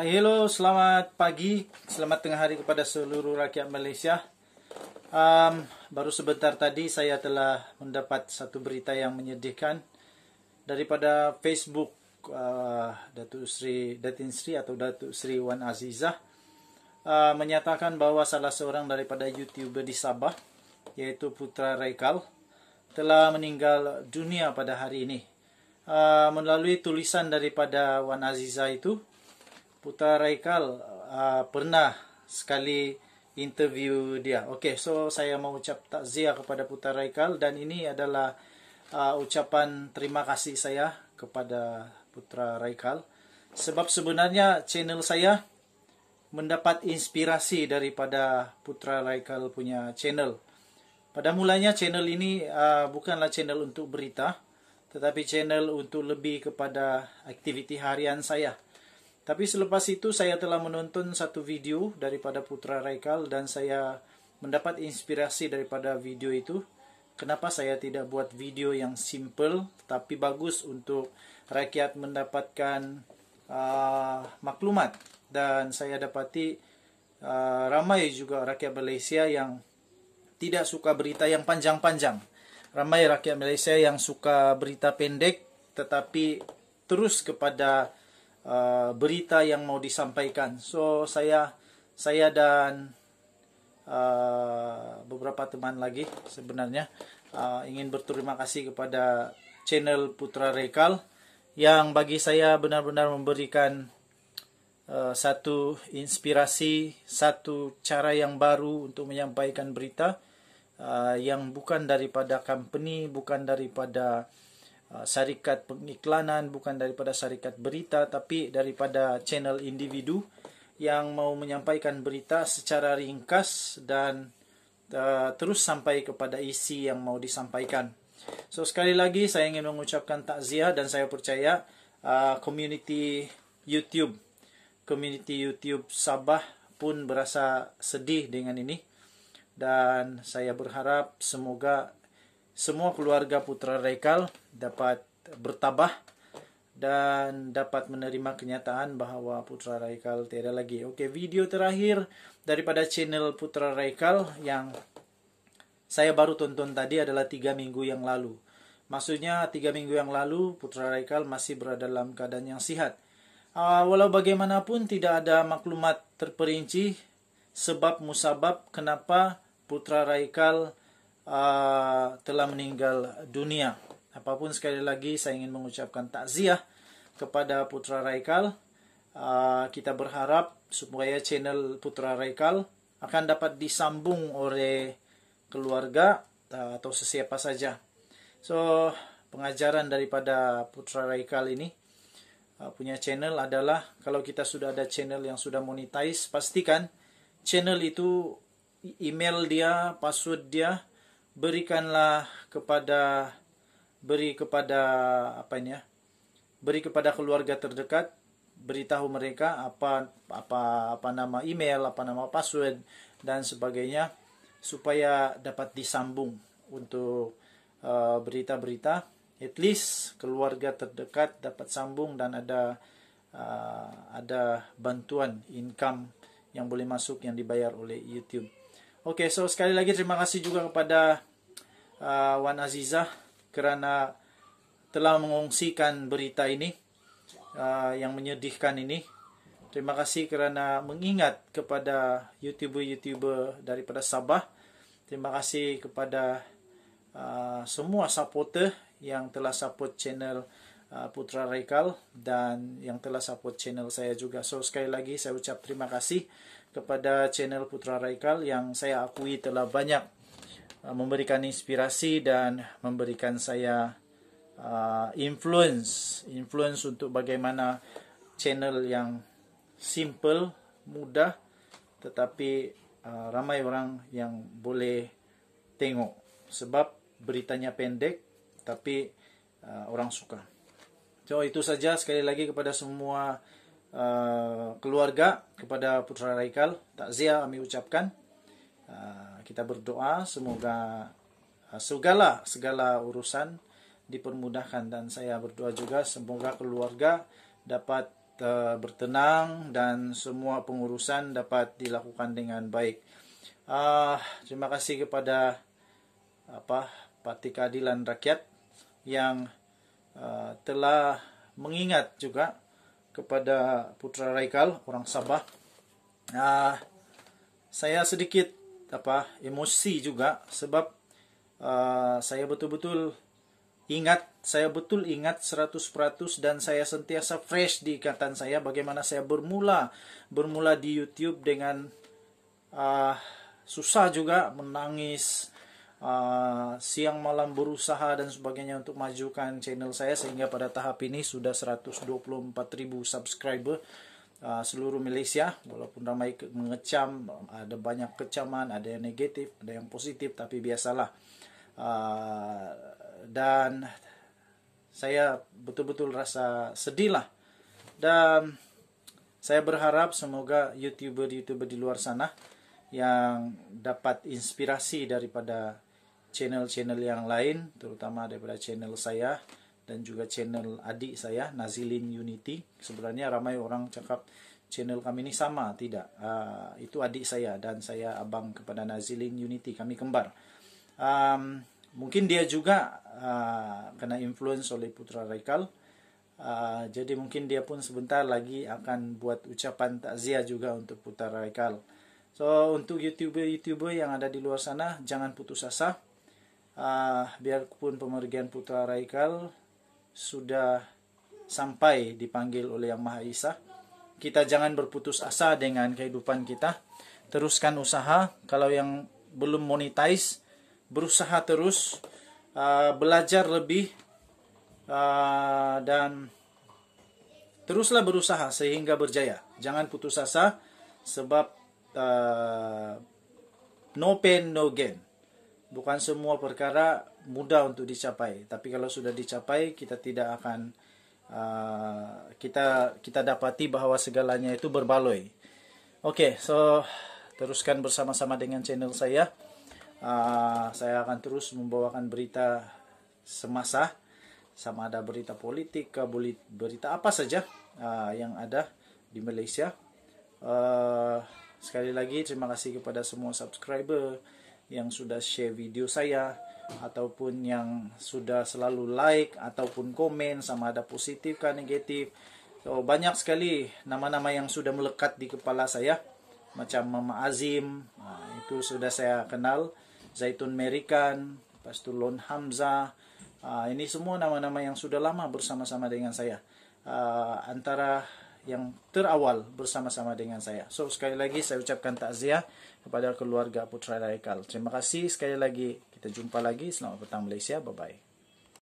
Hello, selamat pagi, selamat tengah hari kepada seluruh rakyat Malaysia. Um, baru sebentar tadi saya telah mendapat satu berita yang menyedihkan daripada Facebook uh, Datuk Sri Datin Sri atau Datuk Sri Wan Aziza uh, menyatakan bahawa salah seorang daripada YouTuber di Sabah yaitu Putra Raikal telah meninggal dunia pada hari ini. Uh, melalui tulisan daripada Wan Aziza itu, Putra Raikal uh, ah, pernah sekali interview dia. Okey, so saya mau ucap takziah kepada Putra Raikal dan ini adalah uh, ucapan terima kasih saya kepada Putra Raikal sebab sebenarnya channel saya mendapat inspirasi daripada Putra Raikal punya channel. Pada mulanya channel ini uh, bukanlah channel untuk berita tetapi channel untuk lebih kepada aktiviti harian saya. Tapi selepas itu saya telah menonton satu video daripada Putra Raikal dan saya mendapat inspirasi daripada video itu. Kenapa saya tidak buat video yang simple tapi bagus untuk rakyat mendapatkan uh, maklumat. Dan saya dapati uh, ramai juga rakyat Malaysia yang tidak suka berita yang panjang-panjang. Ramai rakyat Malaysia yang suka berita pendek tetapi terus kepada uh, berita yang mau disampaikan. So saya saya dan uh, beberapa teman lagi sebenarnya uh, ingin berterima kasih kepada channel Putra Rekal yang bagi saya benar-benar memberikan uh, satu inspirasi, satu cara yang baru untuk menyampaikan berita uh, yang bukan daripada company, bukan daripada Uh, syarikat pengiklanan bukan daripada syarikat berita tapi daripada channel individu yang mau menyampaikan berita secara ringkas dan uh, terus sampai kepada isi yang mau disampaikan. So sekali lagi saya ingin mengucapkan takziah dan saya percaya uh, community YouTube community YouTube Sabah pun berasa sedih dengan ini dan saya berharap semoga semua keluarga putra Rekal dapat bertabah dan dapat menerima kenyataan bahwa Putra Raikal tidak lagi. Oke, video terakhir daripada channel Putra Raikal yang saya baru tonton tadi adalah tiga minggu yang lalu. Maksudnya tiga minggu yang lalu Putra Raikal masih berada dalam keadaan yang sihat. Uh, walau bagaimanapun tidak ada maklumat terperinci sebab musabab kenapa Putra Raikal Uh, telah meninggal dunia. Apapun sekali lagi saya ingin mengucapkan takziah kepada Putra Raikal. Uh, kita berharap supaya channel Putra Raikal akan dapat disambung oleh keluarga uh, atau sesiapa saja. So pengajaran daripada Putra Raikal ini punya channel adalah kalau kita sudah ada channel yang sudah monetize pastikan channel itu email dia, password dia berikanlah kepada beri kepada apa ini ya beri kepada keluarga terdekat beritahu mereka apa apa apa nama email apa nama password dan sebagainya supaya dapat disambung untuk eh, berita-berita uh, at least keluarga terdekat dapat sambung dan ada uh, ada bantuan income yang boleh masuk yang dibayar oleh YouTube Okay, so sekali lagi terima kasih juga kepada uh, Wan Aziza kerana telah mengungsikan berita ini uh, yang menyedihkan ini. Terima kasih kerana mengingat kepada YouTuber-YouTuber daripada Sabah. Terima kasih kepada uh, semua supporter yang telah support channel Uh, Putra Raikal dan yang telah support channel saya juga. So sekali lagi saya ucap terima kasih kepada channel Putra Raikal yang saya akui telah banyak uh, memberikan inspirasi dan memberikan saya uh, influence influence untuk bagaimana channel yang simple, mudah tetapi uh, ramai orang yang boleh tengok sebab beritanya pendek tapi uh, orang suka So itu saja sekali lagi kepada semua uh, keluarga, kepada putra Raikal, takziah kami ucapkan. Uh, kita berdoa semoga eh, segala segala urusan dipermudahkan dan saya berdoa juga semoga keluarga dapat uh, bertenang dan semua pengurusan dapat dilakukan dengan baik. Uh, terima kasih kepada apa Parti Keadilan Rakyat yang Eh, telah mengingat juga kepada putra Raikal orang Sabah. Uh, saya sedikit apa emosi juga sebab uh, saya betul-betul ingat saya betul ingat 100% dan saya sentiasa fresh di ikatan saya bagaimana saya bermula bermula di YouTube dengan uh, susah juga menangis uh, siang malam berusaha dan sebagainya untuk majukan channel saya sehingga pada tahap ini sudah 124.000 subscriber uh, seluruh Malaysia walaupun ramai mengecam ada banyak kecaman ada yang negatif ada yang positif tapi biasalah uh, dan saya betul-betul rasa sedih lah dan saya berharap semoga youtuber-youtuber di luar sana yang dapat inspirasi daripada channel-channel yang lain terutama daripada channel saya dan juga channel adik saya Nazilin Unity sebenarnya ramai orang cakap channel kami ini sama tidak uh, itu adik saya dan saya abang kepada Nazilin Unity kami kembar um, mungkin dia juga uh, kena influence oleh Putra Raikal uh, jadi mungkin dia pun sebentar lagi akan buat ucapan takziah juga untuk Putra Raikal so untuk youtuber-youtuber yang ada di luar sana jangan putus asa uh, biarpun pemergian Putra Raikal sudah sampai dipanggil oleh Yang Maha Esa, kita jangan berputus asa dengan kehidupan kita. Teruskan usaha, kalau yang belum monetize, berusaha terus, uh, belajar lebih, uh, dan teruslah berusaha sehingga berjaya. Jangan putus asa, sebab uh, no pain, no gain bukan semua perkara mudah untuk dicapai tapi kalau sudah dicapai kita tidak akan uh, kita kita dapati bahwa segalanya itu berbaloi oke okay, so teruskan bersama-sama dengan channel saya uh, saya akan terus membawakan berita semasa sama ada berita politik berita apa saja uh, yang ada di Malaysia uh, sekali lagi terima kasih kepada semua subscriber yang sudah share video saya ataupun yang sudah selalu like ataupun komen sama ada positif kan negatif. So banyak sekali nama-nama yang sudah melekat di kepala saya macam Mama Azim, ah, itu sudah saya kenal, Zaitun Merikan, pastu Lon Hamza. Ah, ini semua nama-nama yang sudah lama bersama-sama dengan saya. Ah, antara yang terawal bersama-sama dengan saya. So sekali lagi saya ucapkan takziah kepada keluarga Putra Raikal. Terima kasih sekali lagi. Kita jumpa lagi. Selamat petang Malaysia. Bye-bye.